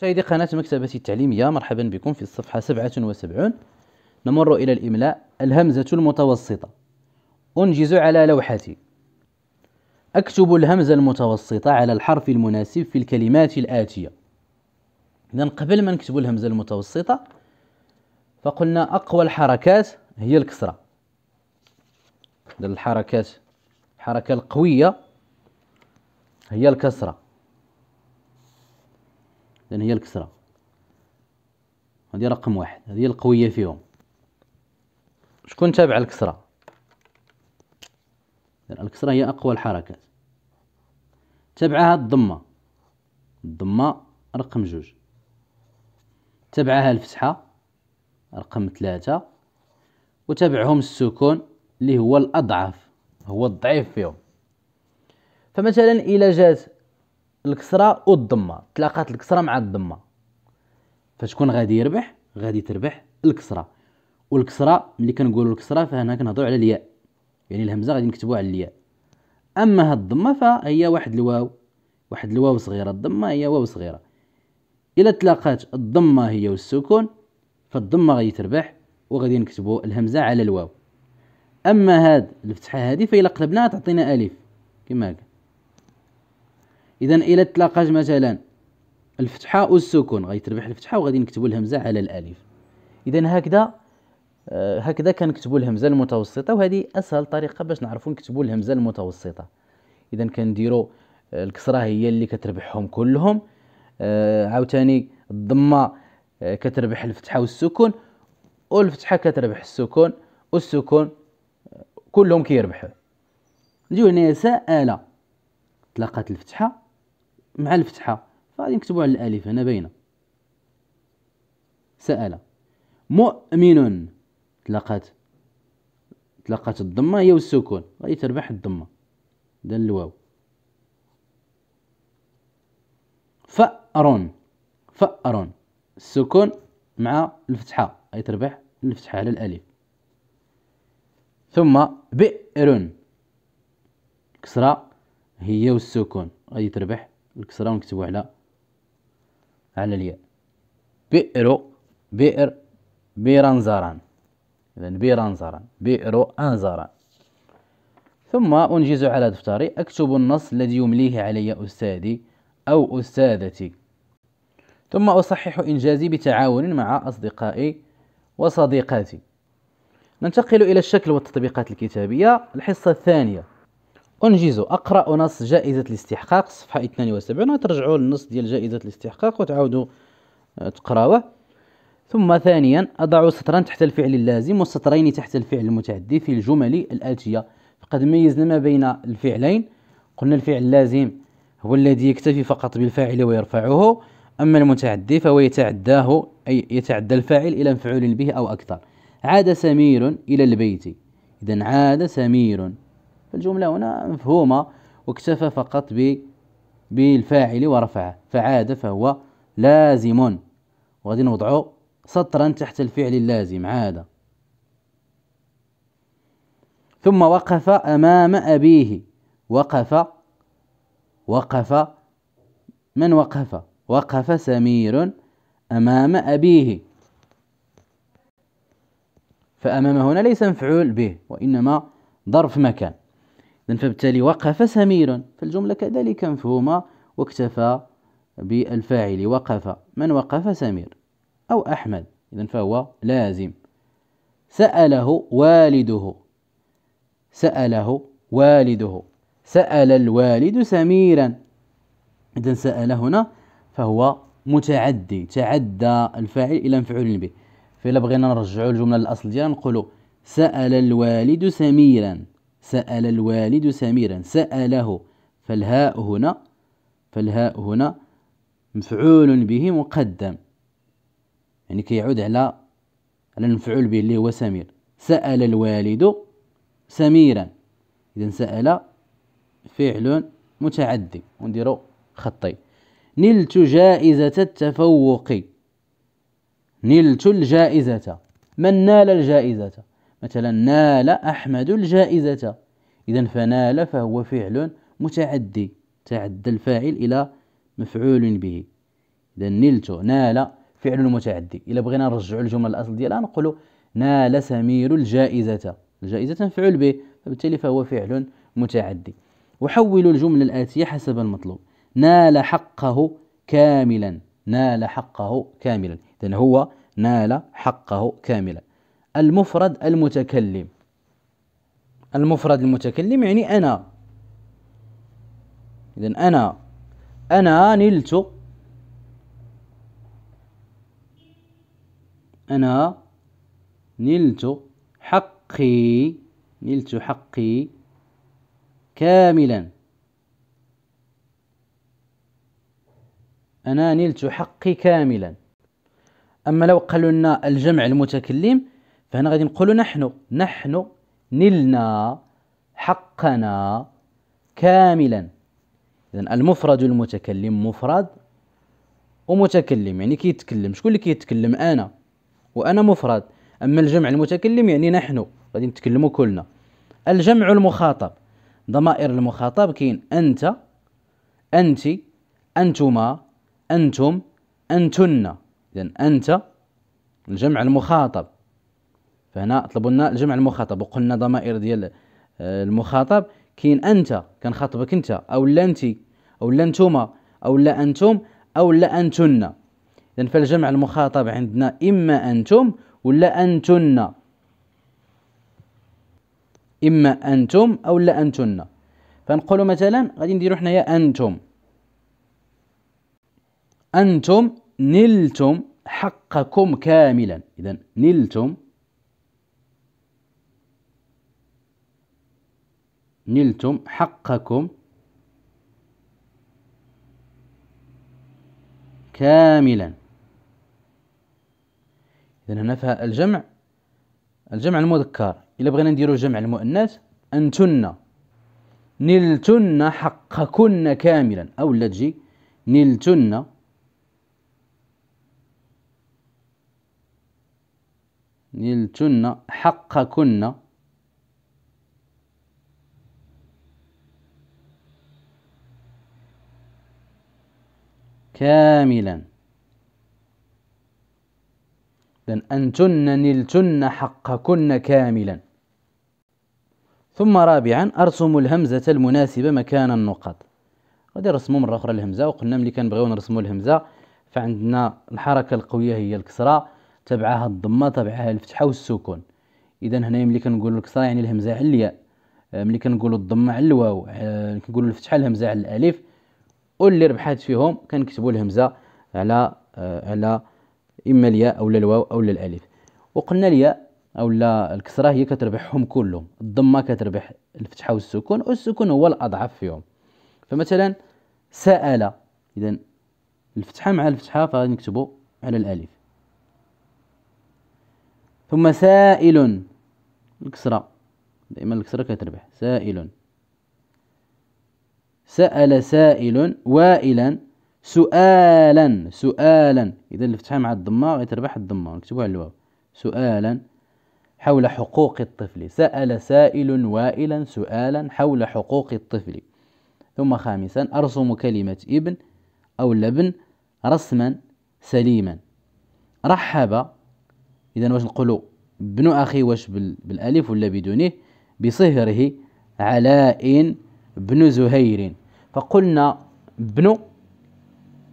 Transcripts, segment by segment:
مشاهدي قناة مكتبة التعليمية مرحبا بكم في الصفحة 77 نمر إلى الإملاء الهمزة المتوسطة أنجز على لوحتي أكتب الهمزة المتوسطة على الحرف المناسب في الكلمات الآتية إذا قبل ما نكتب الهمزة المتوسطة فقلنا أقوى الحركات هي الكسرة الحركات الحركة القوية هي الكسرة لان هي الكسره هذه رقم واحد هذه القويه فيهم شكون تابع الكسره الكسره هي اقوى الحركات تبعها الضمه الضمه رقم جوج تبعها الفتحه رقم ثلاثة وتبعهم السكون اللي هو الأضعف هو الضعيف فيهم فمثلا إلى جات الكسره والضمه تلاقات الكسره مع الضمه فشكون غادي يربح غادي تربح الكسره والكسره ملي كنقولوا الكسره فهنا كنهضروا على الياء يعني الهمزه غادي نكتبوها على الياء اما هاد الضمه فهي واحد الواو واحد الواو صغيره الضمه هي واو صغيره الا تلاقات الضمه هي والسكون فالضمه غادي تربح وغادي نكتبوا الهمزه على الواو اما هاد الفتحه هادي فإلا قلبناها تعطينا الف كما هكا اذا الى تلاقات مثلا الفتحه والسكون تربح الفتحه وغادي نكتبوا الهمزه على الالف اذا هكذا آه، هكذا كنكتبوا الهمزه المتوسطه وهذه اسهل طريقه باش نعرفوا نكتبوا الهمزه المتوسطه اذا كنديروا آه، الكسره هي اللي كتربحهم كلهم آه، عاوتاني الضمه كتربح الفتحه والسكون والفتحه كتربح السكون والسكون كلهم كيربحوا نجيو هنا سأل تلاقات الفتحه مع الفتحة فغادي نكتبو على الألف هنا باينة سأل مؤمن تلاقات تلاقات الضمة هي والسكون غادي تربح الضمة دال الواو فأر فأر السكون مع الفتحة غادي تربح الفتحة على الألف ثم بئر كسرة هي والسكون غادي تربح الكسرة ونكتبو على على الياء بئرو بئر بيرانزاران إذا بيرانزاران بئرو أنزاران ثم أنجز على دفتري أكتب النص الذي يمليه علي أستاذي أو أستاذتي ثم أصحح إنجازي بتعاون مع أصدقائي وصديقاتي ننتقل إلى الشكل والتطبيقات الكتابية الحصة الثانية انجزوا اقرا نص جائزه الاستحقاق صفحه 72 وترجعوا للنص ديال جائزه الاستحقاق وتعاودوا آه، تقراوه ثم ثانيا اضعوا سطرا تحت الفعل اللازم وسطرين تحت الفعل المتعدي في الجمل الاتيه فقد ميزنا ما بين الفعلين قلنا الفعل اللازم هو الذي يكتفي فقط بالفاعل ويرفعه أما المتعدي فهو يتعداه أي يتعدى الفاعل إلى مفعول به أو أكثر عاد سمير إلى البيت إذا عاد سمير فالجملة هنا مفهومة واكتفى فقط ب بالفاعل ورفعه فعاد فهو لازم وغادي نوضعو سطرا تحت الفعل اللازم عاد ثم وقف أمام أبيه وقف وقف من وقف وقف سمير أمام أبيه فأمام هنا ليس مفعول به وإنما ظرف مكان إذن فبالتالي وقف سمير فالجملة كذلك مفهومة واكتفى بالفاعل وقف من وقف سمير أو أحمد إذن فهو لازم سأله والده سأله والده سأل الوالد سميرا إذن سأل هنا فهو متعدي تعدى الفاعل إلى مفعول به فإلا بغينا نرجعوا الجملة الأصل ديالها نقولوا سأل الوالد سميرا سأل الوالد سميرا سأله فالهاء هنا فالهاء هنا مفعول به مقدم يعني كيعود على على المفعول به اللي هو سمير سأل الوالد سميرا إذا سأل فعل متعدي ونديرو خطي نلت جائزة التفوق نلت الجائزة من نال الجائزة مثلا نال أحمد الجائزة إذا فنال فهو فعل متعدي تعدى الفاعل إلى مفعول به إذا نلت نال فعل متعدي إلا بغينا نرجعوا الجمل الأصل ديالها نقولوا نال سمير الجائزة الجائزة مفعول به فبالتالي فهو فعل متعدي وحول الجملة الآتية حسب المطلوب نال حقه كاملا نال حقه كاملا إذا هو نال حقه كاملا المفرد المتكلم المفرد المتكلم يعني أنا إذن أنا أنا نلت أنا نلت حقي نلت حقي كاملا أنا نلت حقي كاملا أما لو قالوا لنا الجمع المتكلم فهنا غادي نقولوا نحن نحن نلنا حقنا كاملا اذا المفرد المتكلم مفرد ومتكلم يعني كيتكلم شكون اللي كيتكلم انا وانا مفرد اما الجمع المتكلم يعني نحن غادي نتكلموا كلنا الجمع المخاطب ضمائر المخاطب كاين انت انت انتما انتم انتن اذا انت الجمع المخاطب فهنا طلبوا لنا الجمع المخاطب وقلنا ضمائر ديال آه، المخاطب كاين انت كنخاطبك انت او لا انت او لا انتما او لا انتم او لا انتن اذا فالجمع المخاطب عندنا اما انتم ولا انتن اما انتم او لا انتن فنقولوا مثلا غادي نديروا حنايا انتم انتم نلتم حقكم كاملا اذا نلتم نلتم حقكم كاملا إذا هنا فيها الجمع الجمع المذكر إلا بغينا نديرو جمع المؤنث أنتن نلتن حقكن كاملا أو لا تجي نلتن نلتن حقكن كاملا إذن أنتن نلتن حقكن كاملا ثم رابعا أرسم الهمزة المناسبة مكان النقط غادي نرسمو مرة أخرى الهمزة وقلنا ملي كنبغيو نرسمو الهمزة فعندنا الحركة القوية هي الكسرة تبعها الضمة تبعها الفتحة والسكون إذا هنا ملي كنقولو الكسرة يعني الهمزة على الياء آه، ملي كنقولو الضمة على الواو آه، كنقولو الفتحة الهمزة على الألف واللي ربحات فيهم كنكتبوا الهمزه على آه على اما الياء او الواو او الالف وقلنا الياء او الكسره هي كتربحهم كلهم الضمه كتربح الفتحه والسكون والسكون هو الاضعف فيهم فمثلا سال اذا الفتحه مع الفتحه فغادي نكتبوا على الالف ثم سائل الكسره دائما الكسره كتربح سائل سأل سائل وائلا سؤالا سؤالا إذا الفتحة مع الضمة غيتربح الضمة نكتبوها الواو سؤالا حول حقوق الطفل سأل سائل وائلا سؤالا حول حقوق الطفل ثم خامسا أرسم كلمة ابن أو لبن رسما سليما رحب إذا واش نقولوا ابن أخي واش بالألف ولا بدونه بصهره علاء بن زهير فقلنا بنو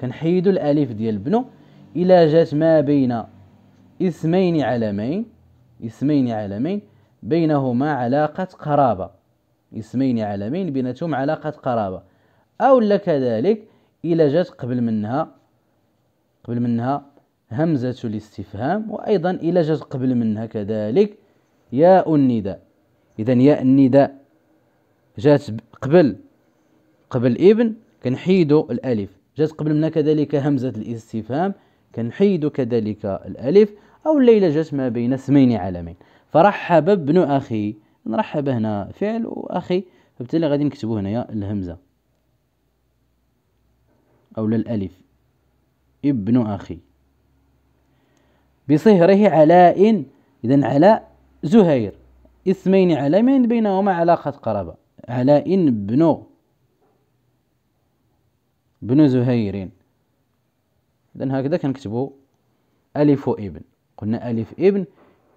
كنحيدوا الالف ديال بنو الى جات ما بين اسمين علامين اسمين علامين بينهما علاقة قرابة اسمين علامين بيناتهم علاقة قرابة أو كذلك إلى جات قبل منها قبل منها همزة الاستفهام وأيضا إلى جات قبل منها كذلك ياء النداء إذا ياء النداء جات قبل قبل ابن كنحيدو الألف جات قبل منها كذلك همزة الاستفهام كنحيدو كذلك الألف أو الليلة جات ما بين اسمين علامين فرحب ابن أخي نرحب هنا فعل وأخي فبالتالي غادي نكتبو هنايا الهمزة أو الألف ابن أخي بصهره علاء إذا علاء زهير اسمين علامين بينهما علاقة قرابة علاء بنو بن زهيرين إذا هكذا كنكتبو ألف وابن قلنا ألف ابن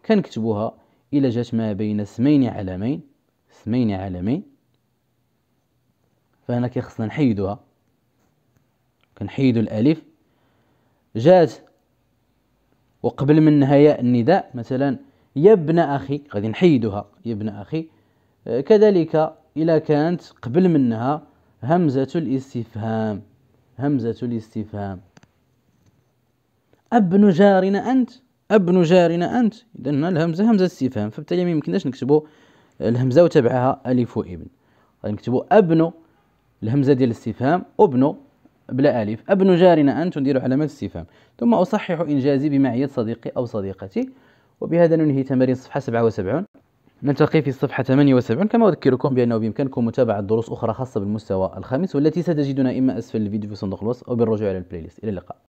كنكتبوها إلى جات ما بين اسمين علامين اسمين علامين فهنا كيخصنا نحيدوها كنحيدو الألف جات وقبل منها ياء النداء مثلا يا ابن أخي غادي نحيدوها يا ابن أخي آه، كذلك إلى كانت قبل منها همزة الاستفهام همزة الاستفهام ابن جارنا انت ابن جارنا انت اذا الهمزه همزه استفهام فبالتالي ما يمكنناش نكتبوا الهمزه وتبعها الف وابن نكتبوا ابن الهمزه ديال الاستفهام ابن بلا الف ابن جارنا انت ونديروا علامه استفهام ثم اصحح انجازي بمعيه صديقي او صديقتي وبهذا ننهي تمارين صفحه 77 نلتقي في الصفحة 78 كما أذكركم بأنه بإمكانكم متابعة دروس أخرى خاصة بالمستوى الخامس والتي ستجدونها إما أسفل الفيديو في صندوق الوصف أو بالرجوع إلى البلاي ليست إلى اللقاء